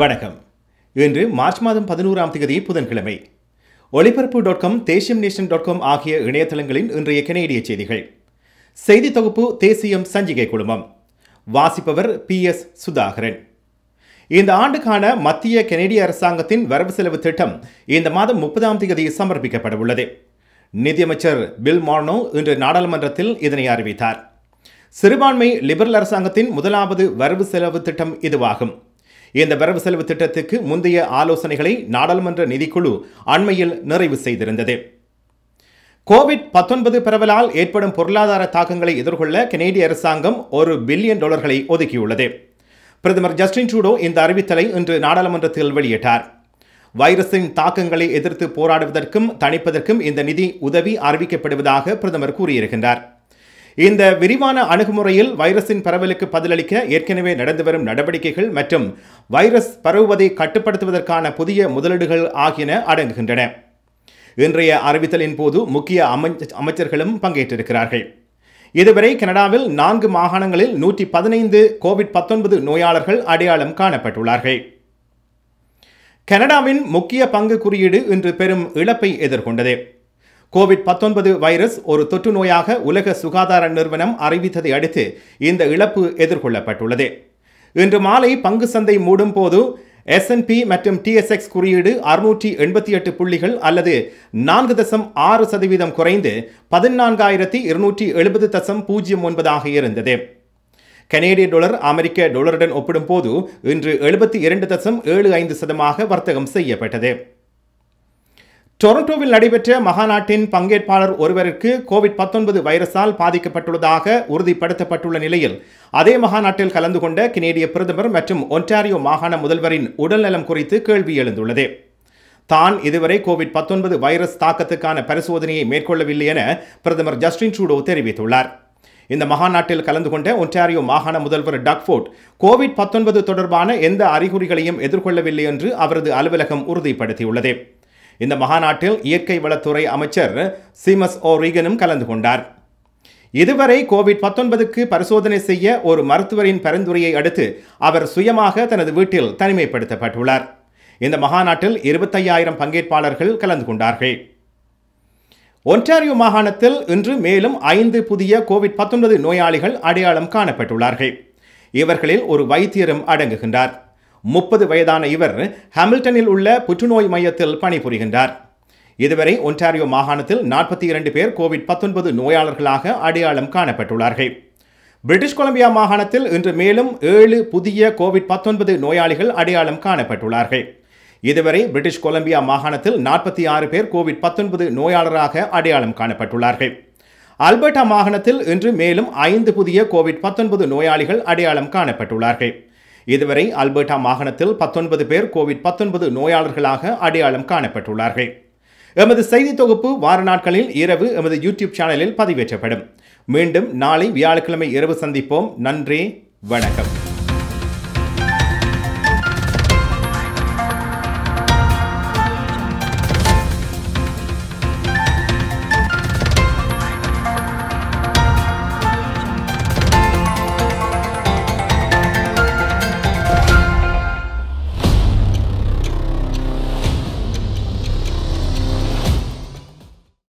வணக்கம் இன்று மார்ச் மாதம் பதினோராம் தேதி புதன்கிழமை ஒளிபரப்பு டாட் காம் தேசியம் நேஷன் டாட் காம் ஆகிய இணையதளங்களின் இன்றைய கனேடிய செய்திகள் செய்தி தொகுப்பு தேசியம் சஞ்சிகை குழுமம் வாசிப்பவர் பி எஸ் சுதாகரன் இந்த ஆண்டுக்கான மத்திய கனேடிய அரசாங்கத்தின் வரவு செலவு திட்டம் இந்த மாதம் முப்பதாம் தேதி சமர்ப்பிக்கப்பட உள்ளது நிதியமைச்சர் பில் மார்னோ இன்று நாடாளுமன்றத்தில் இதனை அறிவித்தார் சிறுபான்மை லிபரல் அரசாங்கத்தின் முதலாவது வரவு செலவு திட்டம் இதுவாகும் இந்த வரவு செலவு திட்டத்துக்கு முந்தைய ஆலோசனைகளை நாடாளுமன்ற நிதிக்குழு அண்மையில் நிறைவு செய்திருந்தது கோவிட் பத்தொன்பது பரவலால் ஏற்படும் பொருளாதார தாக்கங்களை எதிர்கொள்ள கெனேடிய அரசாங்கம் ஒரு பில்லியன் டாலர்களை ஒதுக்கியுள்ளது பிரதமர் ஜஸ்டின் ட்ரூடோ இந்த அறிவித்தலை இன்று நாடாளுமன்றத்தில் வெளியிட்டார் வைரஸின் தாக்கங்களை எதிர்த்து போராடுவதற்கும் தணிப்பதற்கும் இந்த நிதி உதவி அறிவிக்கப்படுவதாக பிரதமர் கூறியிருக்கின்றார் இந்த விரிவான அணுகுமுறையில் வைரஸின் பரவலுக்கு பதிலளிக்க ஏற்கனவே நடந்து வரும் நடவடிக்கைகள் மற்றும் வைரஸ் பரவுவதை கட்டுப்படுத்துவதற்கான புதிய முதலீடுகள் ஆகியன அடங்குகின்றன இன்றைய அறிவித்தலின் போது முக்கிய அமைச்சர்களும் பங்கேற்றிருக்கிறார்கள் இதுவரை கனடாவில் நான்கு மாகாணங்களில் நூற்றி பதினைந்து கோவிட் பத்தொன்பது நோயாளர்கள் அடையாளம் காணப்பட்டுள்ளார்கள் கனடாவின் முக்கிய பங்கு குறியீடு இன்று பெரும் இழப்பை எதிர்கொண்டது கோவிட் பத்தொன்பது வைரஸ் ஒரு தொற்று நோயாக உலக சுகாதார நிறுவனம் அறிவித்ததை அடுத்து இந்த இழப்பு எதிர்கொள்ளப்பட்டுள்ளது இன்று மாலை பங்கு சந்தை மூடும் போது எஸ்என்பி மற்றும் டிஎஸ்எக்ஸ் குறியீடு அறுநூற்றி எண்பத்தி எட்டு புள்ளிகள் அல்லது நான்கு தசம் ஆறு சதவீதம் குறைந்து பதினான்காயிரத்தி இருநூற்றி எழுபது தசம் பூஜ்ஜியம் ஒன்பதாக இருந்தது கனேடிய டொலர் அமெரிக்க டொலருடன் ஒப்பிடும்போது இன்று எழுபத்தி இரண்டு தசம் ஏழு ஐந்து சதமாக வர்த்தகம் செய்யப்பட்டது டொரண்டோவில் நடைபெற்ற மகாநாட்டின் பங்கேற்பாளர் ஒருவருக்கு கோவிட் பத்தொன்பது வைரஸால் பாதிக்கப்பட்டுள்ளதாக உறுதிப்படுத்தப்பட்டுள்ள நிலையில் அதே மகாநாட்டில் கலந்து கொண்ட கனேடிய பிரதமர் மற்றும் ஒன்டாரியோ மாகாண முதல்வரின் உடல்நலம் குறித்து கேள்வி எழுந்துள்ளது தான் இதுவரை கோவிட் பத்தொன்பது வைரஸ் தாக்கத்துக்கான பரிசோதனையை மேற்கொள்ளவில்லை என பிரதமர் ஜஸ்டின் ட்ரூடோ தெரிவித்துள்ளார் இந்த மகாநாட்டில் கலந்து கொண்ட ஒன்டாரியோ மாகாண முதல்வர் டக்ஃபோர்ட் கோவிட் பத்தொன்பது தொடர்பான எந்த அறிகுறிகளையும் எதிர்கொள்ளவில்லை என்று அவரது அலுவலகம் உறுதிப்படுத்தியுள்ளது இந்த மகாநாட்டில் இயற்கை வளத்துறை அமைச்சர் சீமஸ் ஓ ரீகனும் கலந்து கொண்டார் இதுவரை கோவிட் பத்தொன்பதுக்கு பரிசோதனை செய்ய ஒரு மருத்துவரின் பரிந்துரையை அடுத்து அவர் சுயமாக தனது வீட்டில் தனிமைப்படுத்தப்பட்டுள்ளார் இந்த மகாநாட்டில் இருபத்தையாயிரம் பங்கேற்பாளர்கள் கலந்து கொண்டார்கள் ஒன்டாரியோ மாகாணத்தில் இன்று மேலும் ஐந்து புதிய கோவிட் பத்தொன்பது நோயாளிகள் அடையாளம் காணப்பட்டுள்ளார்கள் இவர்களில் ஒரு வைத்தியரும் அடங்குகின்றார் முப்பது வயதான இவர் ஹாமில்டனில் உள்ள புற்றுநோய் மையத்தில் பணிபுரிகின்றார் இதுவரை ஒன்டாரியோ மாகாணத்தில் நாற்பத்தி இரண்டு பேர் கோவிட் பத்தொன்பது நோயாளர்களாக அடையாளம் காணப்பட்டுள்ளார்கள் பிரிட்டிஷ் கொலம்பியா மாகாணத்தில் இன்று மேலும் ஏழு புதிய கோவிட் பத்தொன்பது நோயாளிகள் அடையாளம் காணப்பட்டுள்ளார்கள் இதுவரை பிரிட்டிஷ் கொலம்பியா மாகாணத்தில் நாற்பத்தி ஆறு பேர் கோவிட் பத்தொன்பது நோயாளராக அடையாளம் காணப்பட்டுள்ளார்கள் அல்பர்டா மாகாணத்தில் இன்று மேலும் ஐந்து புதிய கோவிட் பத்தொன்பது நோயாளிகள் அடையாளம் காணப்பட்டுள்ளார்கள் இதுவரை அல்பர்டா மாகாணத்தில் பத்தொன்பது பேர் கோவிட் பத்தொன்பது நோயாளர்களாக அடையாளம் காணப்பட்டுள்ளார்கள் எமது செய்தி தொகுப்பு வார நாட்களில் இரவு எமது யூடியூப் சேனலில் பதிவேற்றப்படும் மீண்டும் நாளை வியாழக்கிழமை இரவு சந்திப்போம் நன்றி வணக்கம்